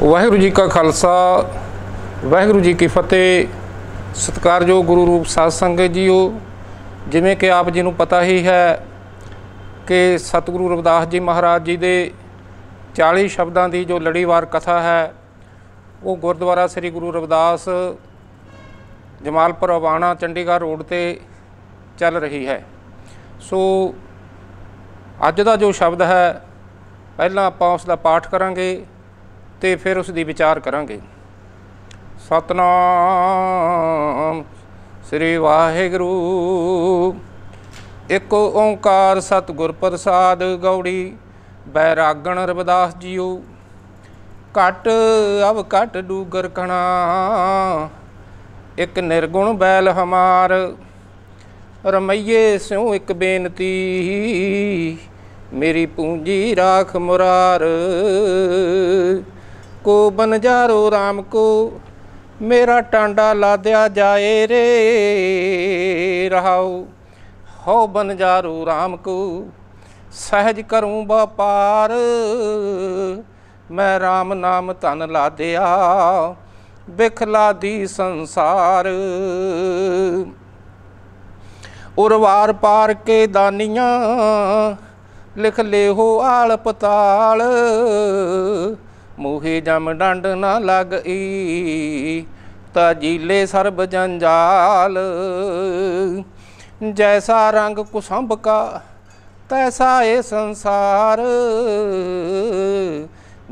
ਵਾਹਿਗੁਰੂ ਜੀ ਕਾ ਖਾਲਸਾ ਵਾਹਿਗੁਰੂ ਜੀ ਕੀ ਫਤਿਹ ਸਤਿਕਾਰਯੋਗ ਗੁਰੂ ਰੂਪ ਸਾਧ ਸੰਗਤ ਜੀਓ ਜਿਵੇਂ ਕਿ ਆਪ ਜੀ ਨੂੰ ਪਤਾ ਹੀ ਹੈ ਕਿ ਸਤਿਗੁਰੂ ਰਵਿਦਾਸ ਜੀ ਮਹਾਰਾਜ ਜੀ ਦੇ 40 ਸ਼ਬਦਾਂ ਦੀ ਜੋ ਲੜੀਵਾਰ ਕਥਾ ਹੈ ਉਹ ਗੁਰਦੁਆਰਾ ਸ੍ਰੀ ਗੁਰੂ ਰਵਿਦਾਸ ਜਮਾਲਪੁਰ ਆਵਾਣਾ ਚੰਡੀਗੜ੍ਹ ਰੋਡ ਤੇ ਚੱਲ ਰਹੀ ਹੈ ਸੋ ਅੱਜ ਦਾ ਜੋ ਸ਼ਬਦ ਹੈ ਪਹਿਲਾਂ ਆਪਾਂ ਉਸ ਦਾ ਪਾਠ ਕਰਾਂਗੇ ਤੇ ਫਿਰ ਉਸ ਦੀ ਵਿਚਾਰ ਕਰਾਂਗੇ ਸਤਨਾਮ ਸ੍ਰੀ ਵਾਹਿਗੁਰੂ ਇੱਕ ਓੰਕਾਰ ਸਤਗੁਰ ਪ੍ਰਸਾਦ ਗੌੜੀ ਬੈਰਾਗਣ ਰਵਿਦਾਸ ਜੀਓ ਕਟ ਅਵ ਕਟ ਡੂਗਰ ਕਣਾ ਇੱਕ ਨਿਰਗੁਣ ਬੈਲ ਹਮਾਰ ਰਮਈਏ ਸਿਉ ਇੱਕ ਬੇਨਤੀ ਮੇਰੀ ਪੂੰਜੀ ਰਾਖ ਮੁਰਾਰ ਕੋ ਬਨਜਾਰੋ RAM ਕੋ ਮੇਰਾ ਟਾਂਡਾ ਲਾਦਿਆ ਜਾਏ ਰੇ ਰਹਾਉ ਹੋ ਬਨਜਾਰੋ RAM ਕੋ ਸਹਿਜ ਕਰੂੰ ਵਪਾਰ ਮੈਂ RAM ਨਾਮ ਧਨ ਲਾਦਿਆ ਬਿਖਲਾ ਦੀ ਸੰਸਾਰ ਉਰਵਾਰ ਪਾਰ ਕੇ ਦਾਨੀਆਂ ਲਿਖ ਲੇ ਹੋ ਆਲ ਪਤਾਲ ਮੂਹੀ ਜਮ ਡੰਡ ਨਾ ਲੱਗਈ ਤਾ ਜੀਲੇ ਸਰਬ ਜੰਜਾਲ ਜੈਸਾ ਰੰਗ ਕੁਸੰਭ ਕਾ ਤੈਸਾ ਏ ਸੰਸਾਰ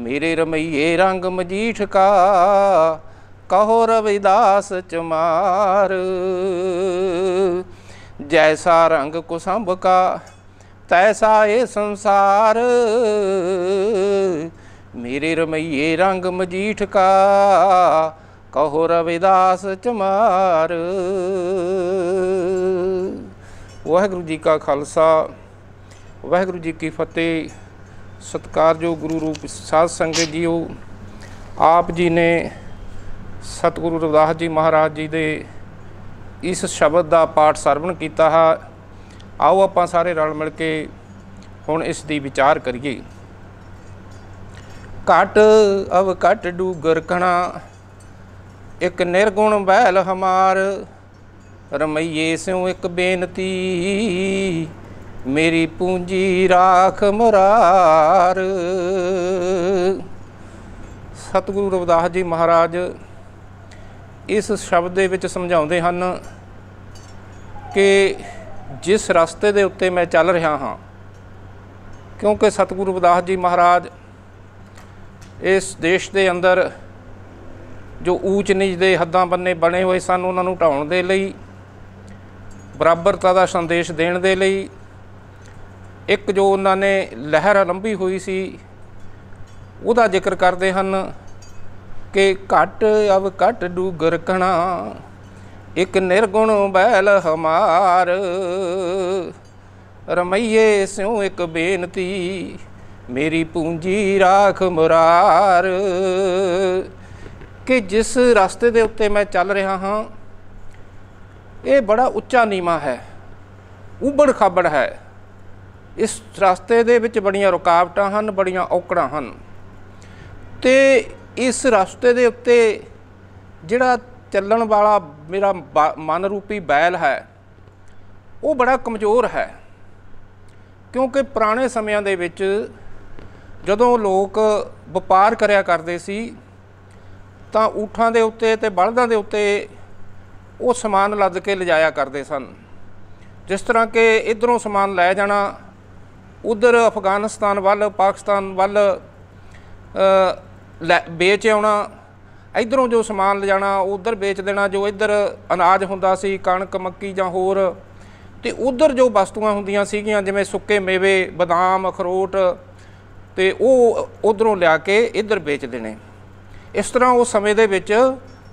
ਮੇਰੇ ਰਮਈਏ ਰੰਗ ਮਜੀਠ ਕਾ ਕਹੋ ਰਵਿਦਾਸ ਚਮਾਰ ਜੈਸਾ ਰੰਗ ਕੁਸੰਭ ਕਾ ਤੈਸਾ ਏ ਸੰਸਾਰ ਮੇਰੇ ਰਮਈਏ ਰੰਗ ਮਜੀਠ ਕਾ ਕਹੋ ਰਵਿਦਾਸ ਚਮਾਰ ਵਾਹਿਗੁਰੂ ਜੀ ਕਾ ਖਾਲਸਾ ਵਾਹਿਗੁਰੂ ਜੀ ਕੀ ਫਤਿਹ ਸਤਕਾਰਯੋਗ ਗੁਰੂ ਰੂਪ ਸਾਧ ਸੰਗਤ ਜੀਓ ਆਪ ਜੀ ਨੇ ਸਤਗੁਰੂ ਰਵਿਦਾਸ ਜੀ ਮਹਾਰਾਜ ਜੀ ਦੇ ਇਸ ਸ਼ਬਦ ਦਾ ਪਾਠ ਸਰਵਣ ਕੀਤਾ ਹੈ ਆਓ ਆਪਾਂ ਸਾਰੇ ਰਲ ਮਿਲ ਕੇ ਹੁਣ ਇਸ ਦੀ ਵਿਚਾਰ ਕਰੀਏ ਕਟ ਅਵ ਕਟ ਡੂ ਗਰਖਣਾ ਇੱਕ ਨਿਰਗੁਣ ਬੈਲ ਹਮਾਰ ਰਮਈਏ ਸਿਉ ਇੱਕ ਬੇਨਤੀ ਮੇਰੀ ਪੂੰਜੀ ਰਾਖ ਮੁਰਾਰ ਸਤਿਗੁਰੂ ਰਵਿਦਾਸ ਜੀ ਮਹਾਰਾਜ ਇਸ ਸ਼ਬਦ ਦੇ ਵਿੱਚ ਸਮਝਾਉਂਦੇ ਹਨ ਕਿ ਜਿਸ ਰਸਤੇ ਦੇ ਉੱਤੇ ਮੈਂ ਚੱਲ ਰਿਹਾ ਹਾਂ ਕਿਉਂਕਿ ਸਤਿਗੁਰੂ ਰਵਿਦਾਸ ਜੀ ਮਹਾਰਾਜ ਇਸ ਦੇਸ਼ ਦੇ ਅੰਦਰ ਜੋ ਊਚ ਨੀਚ ਦੇ ਹੱਦਾਂ ਬੰਨੇ ਬਣੇ ਹੋਏ ਸਨ ਉਹਨਾਂ ਨੂੰ ਢਾਉਣ ਦੇ ਲਈ ਬਰਾਬਰਤਾ ਦਾ ਸੰਦੇਸ਼ ਦੇਣ ਦੇ ਲਈ ਇੱਕ ਜੋ ਉਹਨਾਂ ਨੇ ਲਹਿਰ ਲੰਬੀ ਹੋਈ ਸੀ ਉਹਦਾ ਜ਼ਿਕਰ ਕਰਦੇ ਹਨ ਕਿ ਘਟ ਅਵ ਘਟ ਡੂਗਰ ਕਣਾ ਇੱਕ ਨਿਰਗੁਣ ਬੈਲ ਹਮਾਰ ਰਮਈਏ ਸਿਉ ਇੱਕ ਬੇਨਤੀ ਮੇਰੀ ਪੂੰਜੀ ਰਾਖ ਮੁਰਾਰ ਕਿ ਜਿਸ ਰਸਤੇ ਦੇ ਉੱਤੇ ਮੈਂ ਚੱਲ ਰਿਹਾ ਹਾਂ ਇਹ ਬੜਾ ਉੱਚਾ ਨੀਮਾ ਹੈ ਉਬੜ ਖਾਬੜ ਹੈ ਇਸ ਰਸਤੇ ਦੇ ਵਿੱਚ ਬੜੀਆਂ ਰੁਕਾਵਟਾਂ ਹਨ ਬੜੀਆਂ ਔਕੜਾਂ ਹਨ ਤੇ ਇਸ ਰਸਤੇ ਦੇ ਉੱਤੇ ਜਿਹੜਾ ਚੱਲਣ ਵਾਲਾ ਮੇਰਾ ਮਨ ਰੂਪੀ ਬੈਲ ਹੈ ਉਹ ਬੜਾ ਕਮਜ਼ੋਰ ਹੈ ਕਿਉਂਕਿ ਪੁਰਾਣੇ ਸਮਿਆਂ ਦੇ ਵਿੱਚ ਜਦੋਂ ਲੋਕ ਵਪਾਰ ਕਰਿਆ ਕਰਦੇ ਸੀ ਤਾਂ ਊਠਾਂ ਦੇ ਉੱਤੇ ਤੇ ਬਲਦਾਂ ਦੇ ਉੱਤੇ ਉਹ ਸਮਾਨ ਲੱਦ ਕੇ ਲਿਜਾਇਆ ਕਰਦੇ ਸਨ ਜਿਸ ਤਰ੍ਹਾਂ ਕਿ ਇਧਰੋਂ ਸਮਾਨ ਲੈ ਜਾਣਾ ਉਧਰ ਅਫਗਾਨਿਸਤਾਨ ਵੱਲ ਪਾਕਿਸਤਾਨ ਵੱਲ ਵੇਚ ਆਉਣਾ ਇਧਰੋਂ ਜੋ ਸਮਾਨ ਲਿਜਾਣਾ ਉਧਰ ਵੇਚ ਦੇਣਾ ਜੋ ਇਧਰ ਅਨਾਜ ਹੁੰਦਾ ਸੀ ਕਣਕ ਮੱਕੀ ਜਾਂ ਹੋਰ ਤੇ ਉਧਰ ਜੋ ਵਸਤੂਆਂ ਹੁੰਦੀਆਂ ਸੀਗੀਆਂ ਜਿਵੇਂ ਸੁੱਕੇ ਮੇਵੇ ਬਦਾਮ ਅਖਰੋਟ ਤੇ ਉਹ ਉਧਰੋਂ ਲਿਆ ਕੇ ਇੱਧਰ ਵੇਚਦੇ ਨੇ ਇਸ ਤਰ੍ਹਾਂ ਉਹ ਸਮੇਂ ਦੇ ਵਿੱਚ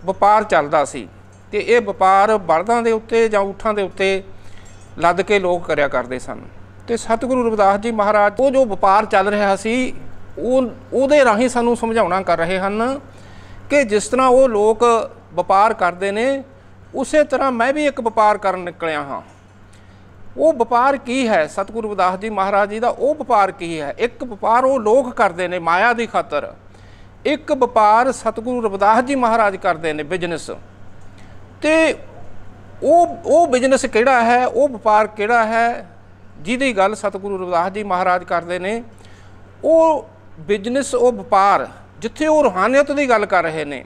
ਵਪਾਰ ਚੱਲਦਾ ਸੀ ਤੇ ਇਹ ਵਪਾਰ ਬਲਦਾਂ ਦੇ ਉੱਤੇ ਜਾਂ ਊਠਾਂ ਦੇ ਉੱਤੇ ਲੱਦ ਕੇ ਲੋਕ ਕਰਿਆ ਕਰਦੇ ਸਨ ਤੇ ਸਤਿਗੁਰੂ ਰਵਿਦਾਸ ਜੀ ਮਹਾਰਾਜ ਉਹ ਜੋ ਵਪਾਰ ਚੱਲ ਰਿਹਾ ਸੀ ਉਹ ਉਹਦੇ ਰਾਹੀਂ ਸਾਨੂੰ ਸਮਝਾਉਣਾ ਕਰ ਰਹੇ ਹਨ ਕਿ ਜਿਸ ਤਰ੍ਹਾਂ ਉਹ ਲੋਕ ਵਪਾਰ ਕਰਦੇ ਨੇ ਉਸੇ ਤਰ੍ਹਾਂ ਮੈਂ ਵੀ ਇੱਕ ਵਪਾਰ ਕਰਨ ਨਿਕਲਿਆ ਹਾਂ ਉਹ ਵਪਾਰ ਕੀ ਹੈ ਸਤਿਗੁਰੂ ਵਿਦਾਸ ਜੀ ਮਹਾਰਾਜ ਜੀ ਦਾ ਉਹ ਵਪਾਰ ਕੀ ਹੈ ਇੱਕ ਵਪਾਰ ਉਹ ਲੋਕ ਕਰਦੇ ਨੇ ਮਾਇਆ ਦੀ ਖਾਤਰ ਇੱਕ ਵਪਾਰ ਸਤਿਗੁਰੂ ਰਵਿਦਾਸ ਜੀ ਮਹਾਰਾਜ ਕਰਦੇ ਨੇ ਬਿਜ਼ਨਸ ਤੇ ਉਹ ਉਹ ਬਿਜ਼ਨਸ ਕਿਹੜਾ ਹੈ ਉਹ ਵਪਾਰ ਕਿਹੜਾ ਹੈ ਜਿਹਦੀ ਗੱਲ ਸਤਿਗੁਰੂ ਰਵਿਦਾਸ ਜੀ ਮਹਾਰਾਜ ਕਰਦੇ ਨੇ ਉਹ ਬਿਜ਼ਨਸ ਉਹ ਵਪਾਰ ਜਿੱਥੇ ਉਹ ਰੋਹਾਨੀਅਤ ਦੀ ਗੱਲ ਕਰ ਰਹੇ ਨੇ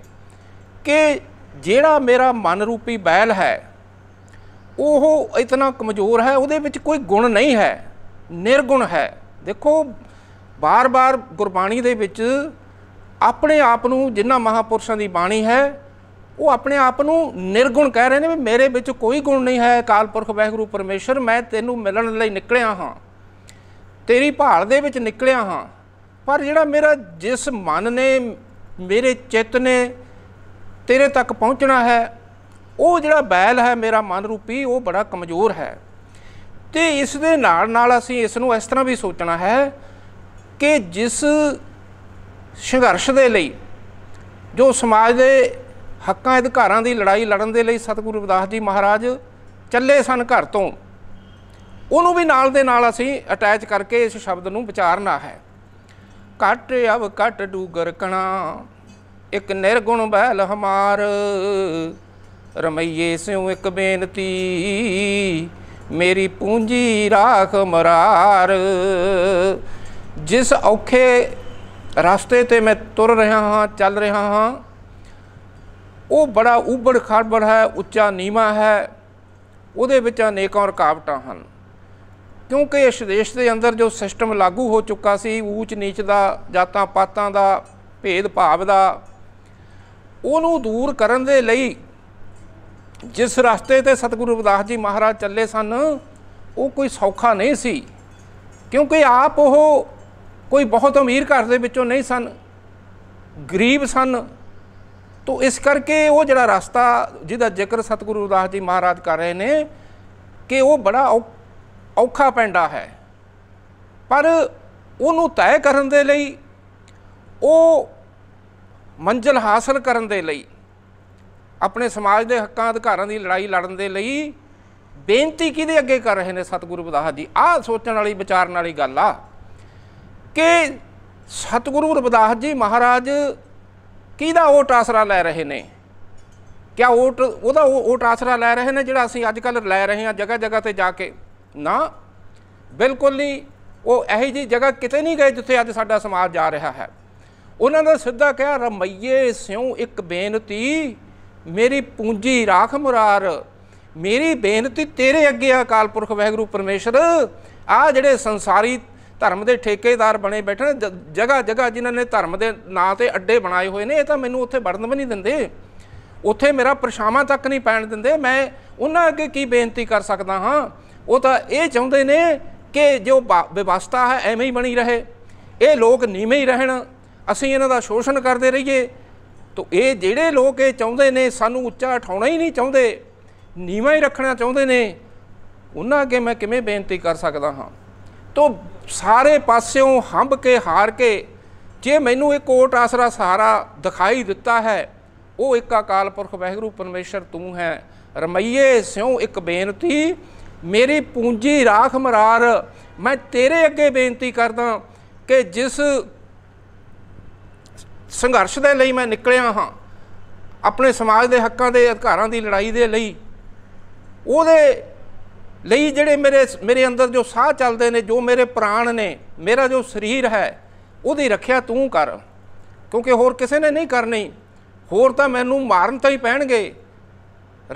ਕਿ ਜਿਹੜਾ ਮੇਰਾ ਮਨ ਰੂਪੀ ਬੈਲ ਹੈ ਉਹ ਇਤਨਾ ਕਮਜ਼ੋਰ ਹੈ ਉਹਦੇ ਵਿੱਚ ਕੋਈ ਗੁਣ ਨਹੀਂ ਹੈ ਨਿਰਗੁਣ ਹੈ ਦੇਖੋ ਬਾਰ-ਬਾਰ ਗੁਰਬਾਣੀ ਦੇ ਵਿੱਚ ਆਪਣੇ ਆਪ ਨੂੰ ਜਿੰਨਾ ਮਹਾਪੁਰਸ਼ਾਂ ਦੀ ਬਾਣੀ ਹੈ ਉਹ ਆਪਣੇ ਆਪ ਨੂੰ ਨਿਰਗੁਣ ਕਹਿ ਰਹੇ ਨੇ ਵੀ ਮੇਰੇ ਵਿੱਚ ਕੋਈ ਗੁਣ ਨਹੀਂ ਹੈ ਅਕਾਲ ਪੁਰਖ ਵਾਹਿਗੁਰੂ ਪਰਮੇਸ਼ਰ ਮੈਂ ਤੈਨੂੰ ਮਿਲਣ ਲਈ ਨਿਕਲਿਆ ਹਾਂ ਤੇਰੀ ਭਾਲ ਦੇ ਵਿੱਚ ਨਿਕਲਿਆ ਹਾਂ ਪਰ ਜਿਹੜਾ ਮੇਰਾ ਜਿਸ ਮਨ ਨੇ ਮੇਰੇ ਚਿੱਤ ਨੇ ਤੇਰੇ ਤੱਕ ਪਹੁੰਚਣਾ ਹੈ ਉਹ ਜਿਹੜਾ ਬੈਲ ਹੈ ਮੇਰਾ ਮਨ ਰੂਪੀ ਉਹ ਬੜਾ ਕਮਜ਼ੋਰ ਹੈ ਤੇ ਇਸ ਦੇ ਨਾਲ ਨਾਲ ਅਸੀਂ ਇਸ ਨੂੰ ਇਸ ਤਰ੍ਹਾਂ ਵੀ ਸੋਚਣਾ ਹੈ ਕਿ ਜਿਸ ਸੰਘਰਸ਼ ਦੇ ਲਈ ਜੋ ਸਮਾਜ ਦੇ ਹੱਕਾਂ ਅਧਿਕਾਰਾਂ ਦੀ ਲੜਾਈ ਲੜਨ ਦੇ ਲਈ ਸਤਿਗੁਰੂ ਰਵਿਦਾਸ ਜੀ ਮਹਾਰਾਜ ਚੱਲੇ ਸਨ ਘਰ ਤੋਂ ਉਹਨੂੰ ਵੀ ਨਾਲ ਦੇ ਨਾਲ ਅਸੀਂ ਅਟੈਚ ਕਰਕੇ ਇਸ ਸ਼ਬਦ ਨੂੰ ਵਿਚਾਰਨਾ ਹੈ ਕਟ ਅਵ ਕਟ ਡੂਗਰ ਕਣਾ ਇੱਕ ਨਿਰਗੁਣ ਬੈਲ ਹਮਾਰ ਰਮਈਏ ਸਿਉ ਇੱਕ ਬੇਨਤੀ ਮੇਰੀ ਪੂੰਜੀ ਰਾਖ ਮਰਾਰ ਜਿਸ ਔਖੇ ਰਸਤੇ ਤੇ ਮੈਂ ਤੁਰ ਰਿਹਾ ਹਾਂ ਚੱਲ ਰਿਹਾ ਹਾਂ ਉਹ ਬੜਾ ਉਬੜ ਖਾਬੜ ਹੈ ਉੱਚਾ ਨੀਵਾ ਹੈ ਉਹਦੇ ਵਿੱਚ ਅਨੇਕਾਂ ਰੁਕਾਵਟਾਂ ਹਨ ਕਿਉਂਕਿ ਇਸ ਦੇਸ਼ ਦੇ ਅੰਦਰ ਜੋ ਸਿਸਟਮ ਲਾਗੂ ਹੋ ਚੁੱਕਾ ਸੀ ਊਚ ਨੀਚ ਦਾ ਜਾਤਾਂ ਪਾਤਾਂ ਦਾ ਭੇਦ ਭਾਵ ਦਾ ਉਹਨੂੰ ਦੂਰ ਕਰਨ ਦੇ ਲਈ ਜਿਸ ਰਸਤੇ ਤੇ ਸਤਿਗੁਰੂ ਰਵਿਦਾਸ ਜੀ ਮਹਾਰਾਜ ਚੱਲੇ ਸਨ ਉਹ ਕੋਈ ਸੌਖਾ ਨਹੀਂ ਸੀ ਕਿਉਂਕਿ ਆਪ ਉਹ ਕੋਈ ਬਹੁਤ ਅਮੀਰ ਘਰ ਦੇ ਵਿੱਚੋਂ ਨਹੀਂ ਸਨ ਗਰੀਬ ਸਨ ਤੋਂ ਇਸ ਕਰਕੇ ਉਹ ਜਿਹੜਾ ਰਸਤਾ ਜਿਹਦਾ ਜ਼ਿਕਰ ਸਤਿਗੁਰੂ ਰਵਿਦਾਸ ਜੀ ਮਹਾਰਾਜ ਕਰ ਰਹੇ ਨੇ ਕਿ ਉਹ ਬੜਾ ਔਖਾ ਪੈਂਦਾ ਹੈ ਪਰ ਉਹਨੂੰ ਤੈਅ ਕਰਨ ਦੇ ਲਈ ਉਹ ਮੰਜ਼ਲ ਹਾਸਲ ਕਰਨ ਦੇ ਲਈ ਆਪਣੇ ਸਮਾਜ ਦੇ ਹੱਕਾਂ ਅਧਿਕਾਰਾਂ ਦੀ ਲੜਾਈ ਲੜਨ ਦੇ ਲਈ ਬੇਨਤੀ ਕਿਹਦੇ ਅੱਗੇ ਕਰ ਰਹੇ ਨੇ ਸਤਿਗੁਰੂ ਰਵਿਦਾਸ ਜੀ ਆਹ ਸੋਚਣ ਵਾਲੀ ਵਿਚਾਰਨ ਵਾਲੀ ਗੱਲ ਆ ਕਿ ਸਤਿਗੁਰੂ ਰਵਿਦਾਸ ਜੀ ਮਹਾਰਾਜ ਕਿਹਦਾ ਓਟ ਆਸਰਾ ਲੈ ਰਹੇ ਨੇ ਕਿਆ ਓਟ ਉਹਦਾ ਓਟ ਆਸਰਾ ਲੈ ਰਹੇ ਨੇ ਜਿਹੜਾ ਅਸੀਂ ਅੱਜ ਕੱਲ ਲੈ ਰਹੇ ਹਾਂ ਜਗ੍ਹਾ ਜਗ੍ਹਾ ਤੇ ਜਾ ਕੇ ਨਾ ਬਿਲਕੁਲ ਨਹੀਂ ਉਹ ਇਹੋ ਜੀ ਜਗ੍ਹਾ ਕਿਤੇ ਨਹੀਂ ਗਏ ਜਿੱਥੇ ਅੱਜ ਸਾਡਾ ਸਮਾਜ ਜਾ ਰਿਹਾ ਹੈ ਉਹਨਾਂ ਦਾ ਸਿੱਧਾ ਕਿਹਾ ਰਮਈਏ ਸਿਉ ਇੱਕ ਬੇਨਤੀ ਮੇਰੀ ਪੂੰਜੀ ਰਾਖ ਮੁਰਾਰ ਮੇਰੀ ਬੇਨਤੀ ਤੇਰੇ ਅੱਗੇ ਕਾਲ ਪੁਰਖ ਵਹਿਗੁਰੂ ਪਰਮੇਸ਼ਰ ਆ ਜਿਹੜੇ ਸੰਸਾਰੀ ਧਰਮ ਦੇ ਠੇਕੇਦਾਰ ਬਣੇ ਬੈਠੇ ਨੇ ਜਗਾ ਜਗਾ ਜਿਨ੍ਹਾਂ ਨੇ ਧਰਮ ਦੇ ਨਾਂ ਤੇ ਅੱਡੇ ਬਣਾਏ ਹੋਏ ਨੇ ਇਹ ਤਾਂ ਮੈਨੂੰ ਉੱਥੇ ਵੜਨ ਵੀ ਨਹੀਂ ਦਿੰਦੇ ਉੱਥੇ ਮੇਰਾ ਪਰਛਾਵਾਂ ਤੱਕ ਨਹੀਂ ਪੈਣ ਦਿੰਦੇ ਮੈਂ ਉਹਨਾਂ ਅੱਗੇ ਕੀ ਬੇਨਤੀ ਕਰ ਸਕਦਾ ਹਾਂ ਉਹ ਤਾਂ ਇਹ ਚਾਹੁੰਦੇ ਨੇ ਕਿ ਜੋ ਵਿਵਸਥਾ ਹੈ ਐਵੇਂ ਹੀ ਬਣੀ ਰਹੇ ਇਹ ਲੋਕ ਨੀਵੇਂ ਹੀ ਰਹਿਣ ਅਸੀਂ ਇਹਨਾਂ ਦਾ ਸ਼ੋਸ਼ਣ ਕਰਦੇ ਰਹੀਏ ਤੋ ਇਹ ਜਿਹੜੇ ਲੋਕ ਇਹ ਚਾਹੁੰਦੇ ਨੇ ਸਾਨੂੰ ਉੱਚਾ ਉਠਾਉਣਾ ਹੀ ਨਹੀਂ ਚਾਹੁੰਦੇ ਨੀਵਾ ਹੀ ਰੱਖਣਾ ਚਾਹੁੰਦੇ ਨੇ ਉਹਨਾਂ ਅੱਗੇ ਮੈਂ ਕਿਵੇਂ ਬੇਨਤੀ ਕਰ ਸਕਦਾ ਹਾਂ ਤੋ ਸਾਰੇ ਪਾਸਿਓਂ ਹੰਬ ਕੇ ਹਾਰ ਕੇ ਜੇ ਮੈਨੂੰ ਇਹ ਕੋਟ ਆਸਰਾ ਸਹਾਰਾ ਦਿਖਾਈ ਦਿੱਤਾ ਹੈ ਉਹ ਇੱਕ ਅਕਾਲ ਪੁਰਖ ਵਹਿਗੁਰੂ ਪਰਮੇਸ਼ਰ ਤੂੰ ਹੈ ਰਮਈਏ ਸਿਉ ਇੱਕ ਬੇਨਤੀ ਮੇਰੀ ਪੂੰਜੀ ਰਾਖ ਮਰਾਰ ਮੈਂ ਤੇਰੇ ਅੱਗੇ ਬੇਨਤੀ ਕਰਦਾ ਕਿ ਜਿਸ ਸੰਘਰਸ਼ ਦੇ ਲਈ ਮੈਂ ਨਿਕਲਿਆ ਹਾਂ ਆਪਣੇ ਸਮਾਜ ਦੇ ਹੱਕਾਂ ਦੇ ਅਧਿਕਾਰਾਂ ਦੀ ਲੜਾਈ ਦੇ ਲਈ ਉਹਦੇ ਲਈ ਜਿਹੜੇ ਮੇਰੇ ਮੇਰੇ ਅੰਦਰ ਜੋ ਸਾਹ ਚੱਲਦੇ ਨੇ ਜੋ ਮੇਰੇ ਪ੍ਰਾਣ ਨੇ ਮੇਰਾ ਜੋ ਸਰੀਰ ਹੈ ਉਹਦੀ ਰੱਖਿਆ ਤੂੰ ਕਰ ਕਿਉਂਕਿ ਹੋਰ ਕਿਸੇ ਨੇ ਨਹੀਂ ਕਰਨੀ ਹੋਰ ਤਾਂ ਮੈਨੂੰ ਮਾਰਨ ਤਾਂ ਹੀ ਪੈਣਗੇ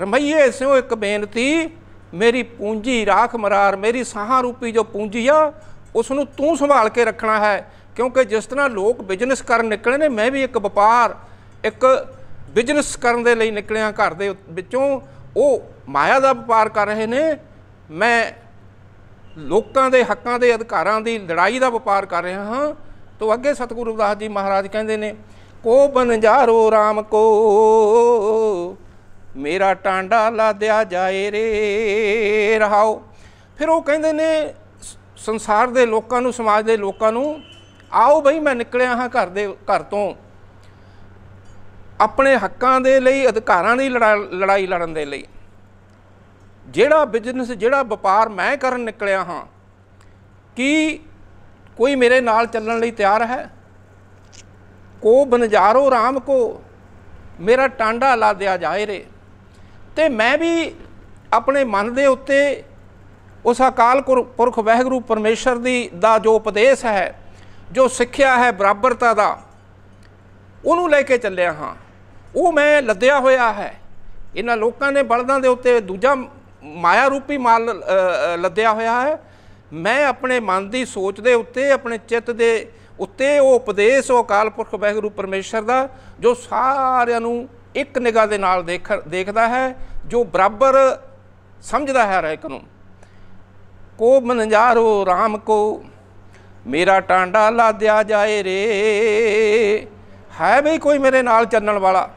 ਰਮਈਏ ਸਿਓ ਇੱਕ ਬੇਨਤੀ ਮੇਰੀ ਪੂੰਜੀ ਰਾਖ ਮਰਾਰ ਮੇਰੀ ਸਾਹਾਂ ਰੂਪੀ ਜੋ ਪੂੰਜੀ ਆ ਉਸ ਨੂੰ ਤੂੰ ਸੰਭਾਲ ਕੇ ਰੱਖਣਾ ਹੈ ਕਿਉਂਕਿ ਜਿਸ ਤਰ੍ਹਾਂ ਲੋਕ ਬਿਜ਼ਨਸ ਕਰਨ ਨਿਕਲੇ ਨੇ ਮੈਂ ਵੀ ਇੱਕ ਵਪਾਰ ਇੱਕ ਬਿਜ਼ਨਸ ਕਰਨ ਦੇ ਲਈ ਨਿਕਲਿਆ ਘਰ ਦੇ ਵਿੱਚੋਂ ਉਹ ਮਾਇਆ ਦਾ ਵਪਾਰ ਕਰ ਰਹੇ ਨੇ ਮੈਂ ਲੋਕਾਂ ਦੇ ਹੱਕਾਂ ਦੇ ਅਧਿਕਾਰਾਂ ਦੀ ਲੜਾਈ ਦਾ ਵਪਾਰ ਕਰ ਰਿਹਾ ਹਾਂ ਤੋ ਅੱਗੇ ਸਤਿਗੁਰੂ ਰਵਿਦਾਸ ਜੀ ਮਹਾਰਾਜ ਕਹਿੰਦੇ ਨੇ ਕੋ ਬਨਜਾਰੋ RAM ਕੋ ਮੇਰਾ ਟਾਂਡਾ ਲਾਦਿਆ ਜਾਏ ਰੇ ਰਹਾਓ ਫਿਰ ਉਹ ਕਹਿੰਦੇ ਨੇ ਸੰਸਾਰ ਦੇ ਲੋਕਾਂ ਨੂੰ ਸਮਾਜ ਦੇ ਲੋਕਾਂ ਨੂੰ ਆਓ ਬਈ ਮੈਂ ਨਿਕਲਿਆ ਹਾਂ ਘਰ ਦੇ ਘਰ ਤੋਂ ਆਪਣੇ ਹੱਕਾਂ ਦੇ ਲਈ ਅਧਿਕਾਰਾਂ ਦੀ ਲੜਾਈ ਲੜਨ ਦੇ ਲਈ ਜਿਹੜਾ ਬਿਜ਼ਨਸ ਜਿਹੜਾ ਵਪਾਰ ਮੈਂ ਕਰਨ ਨਿਕਲਿਆ ਹਾਂ ਕੀ ਕੋਈ ਮੇਰੇ ਨਾਲ ਚੱਲਣ ਲਈ ਤਿਆਰ ਹੈ ਕੋ ਬਨਜਾਰੋ ਰਾਮ ਕੋ ਮੇਰਾ ਟਾਂਡਾ ਲਾ ਦਿਆ ਜਾਏ ਰੇ ਤੇ ਮੈਂ ਵੀ ਆਪਣੇ ਮਨ ਦੇ ਉੱਤੇ ਉਸ ਅਕਾਲ ਪੁਰਖ ਵਹਿਗੁਰੂ ਪਰਮੇਸ਼ਰ ਦੀ ਦਾ ਜੋ ਉਪਦੇਸ਼ ਹੈ ਜੋ ਸਿੱਖਿਆ ਹੈ ਬਰਾਬਰਤਾ ਦਾ ਉਹਨੂੰ ਲੈ ਕੇ ਚੱਲਿਆ ਹਾਂ ਉਹ ਮੈਂ ਲੱਦਿਆ ਹੋਇਆ ਹੈ ਇਹਨਾਂ ਲੋਕਾਂ ਨੇ ਬਲਦਾਂ ਦੇ ਉੱਤੇ ਦੂਜਾ ਮਾਇਆ ਰੂਪੀ ਮਾਲ ਲੱਦਿਆ ਹੋਇਆ ਹੈ ਮੈਂ ਆਪਣੇ ਮਨ ਦੀ ਸੋਚ ਦੇ ਉੱਤੇ ਆਪਣੇ ਚਿੱਤ ਦੇ ਉੱਤੇ ਉਹ ਉਪਦੇਸ਼ ਉਹ ਅਕਾਲ ਪੁਰਖ ਵਾਹਿਗੁਰੂ ਪਰਮੇਸ਼ਰ ਦਾ ਜੋ ਸਾਰਿਆਂ ਨੂੰ ਇੱਕ ਨਿਗਾਹ ਦੇ ਨਾਲ ਦੇਖ ਦੇਖਦਾ ਹੈ ਜੋ ਬਰਾਬਰ ਸਮਝਦਾ ਹੈ ਰਹਿਕ ਨੂੰ ਕੋ ਮਨਜਾਰੋ RAM ਕੋ ਮੇਰਾ ਟਾਂਡਾ ਲਾਦਿਆ ਜਾਏ ਰੇ ਹੈ ਵੀ ਕੋਈ ਮੇਰੇ ਨਾਲ ਚੱਲਣ ਵਾਲਾ